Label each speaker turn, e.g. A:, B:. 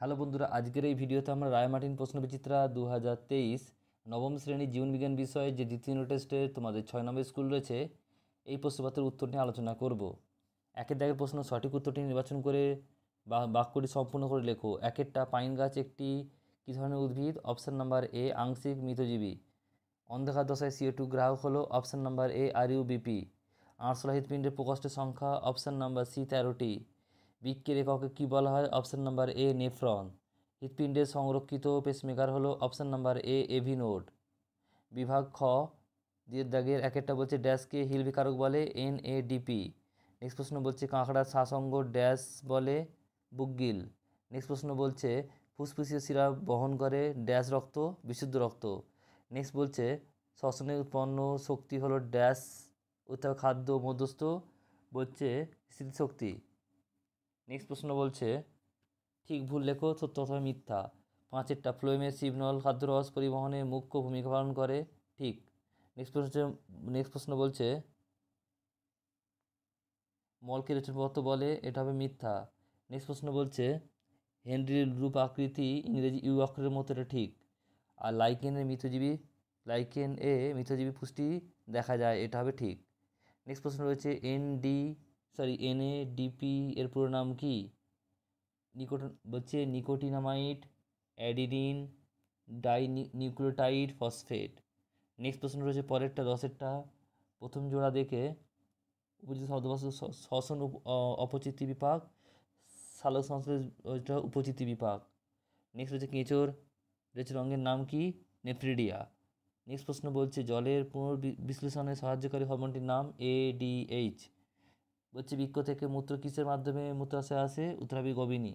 A: hello বন্ধুরা আজকের এই ভিডিওতে আমরা রায়মার্টিন প্রশ্নবিচিত্রা দু হাজার তেইশ নবম শ্রেণী জীবনবিজ্ঞান বিষয়ে যে দ্বিতীয় টেস্টে তোমাদের ছয় নম্বর স্কুল রয়েছে এই প্রশ্নপত্রের উত্তর নিয়ে আলোচনা করব একের দাগের প্রশ্ন সঠিক উত্তরটি নির্বাচন করে বা বাক্যটি সম্পূর্ণ করে লেখো একেরটা পাইন গাছ একটি কী ধরনের উদ্ভিদ অপশান নাম্বার এ আংশিক মৃতজীবী অন্ধকার দশায় সিও টু গ্রাহক হলো option number A R U B P আর্সলাহিত পিণ্ডের প্রকোষ্ঠের সংখ্যা অপশান নাম্বার সি তেরোটি বৃক্কের এককে কী বলা হয় অপশান নাম্বার এ নেফ্রন হৃৎপিণ্ডে সংরক্ষিত পেসমেকার হলো option number A A V node বিভাগ খ দিয়ে দাগের এক একটা বলছে ড্যাশকে বিকারক বলে এন এ ডিপি নেক্সট প্রশ্ন বলছে কাঁকড়ার শাসঙ্গ ড্যাশ বলে বুকগিল নেক্সট প্রশ্ন বলছে ফুসফুসীয় শিরা বহন করে ড্যাশ রক্ত বিশুদ্ধ রক্ত নেক্সট বলছে শ্বসনে উৎপন্ন শক্তি হলো ড্যাশ অর্থাৎ খাদ্য মধ্যস্থ বলছে স্মৃতিশক্তি নেক্সট প্রশ্ন বলছে ঠিক ভুল লেখো সত্য অথবা মিথ্যা পাঁচেরটা ফ্লোয়েমে শিবনল খাদ্যরস পরিবহনে মুখ্য ভূমিকা পালন করে ঠিক নেক্সট প্রশ্ন নেক্সট প্রশ্ন বলছে মলকে রচনাপত্র বলে এটা হবে মিথ্যা নেক্সট প্রশ্ন বলছে হেনরির রূপ আকৃতি ইংরেজি ইউ অক্ষরের মতো এটা ঠিক আর লাইকেনের মৃতজীবী লাইকেন এ মৃতজীবী পুষ্টি দেখা যায় এটা হবে ঠিক নেক্সট প্রশ্ন রয়েছে এন ডি সরি এনএডিপি এর পুরো নাম কি নিকোট বলছে nicotinamide adenine dinucleotide phosphate next প্রশ্ন রয়েছে পরেরটা দশেরটা প্রথম জোড়া দেখে উপযুক্ত শব্দবাস শ্বসন অপচিতি বিপাক সালক সংশ্লিষ্ট উপচিতি বিপাক নেক্সট হচ্ছে কেঁচোর রয়েছে রঙের নাম কি নেফ্রিডিয়া নেক্সট প্রশ্ন বলছে জলের পুনর্বিশ্লেষণে সাহায্যকারী হরমোনটির নাম এডিএইচ বলছে বৃক্ষ থেকে মূত্র কিসের মাধ্যমে মূত্রাশয় আসে উত্তরাবি গবিনী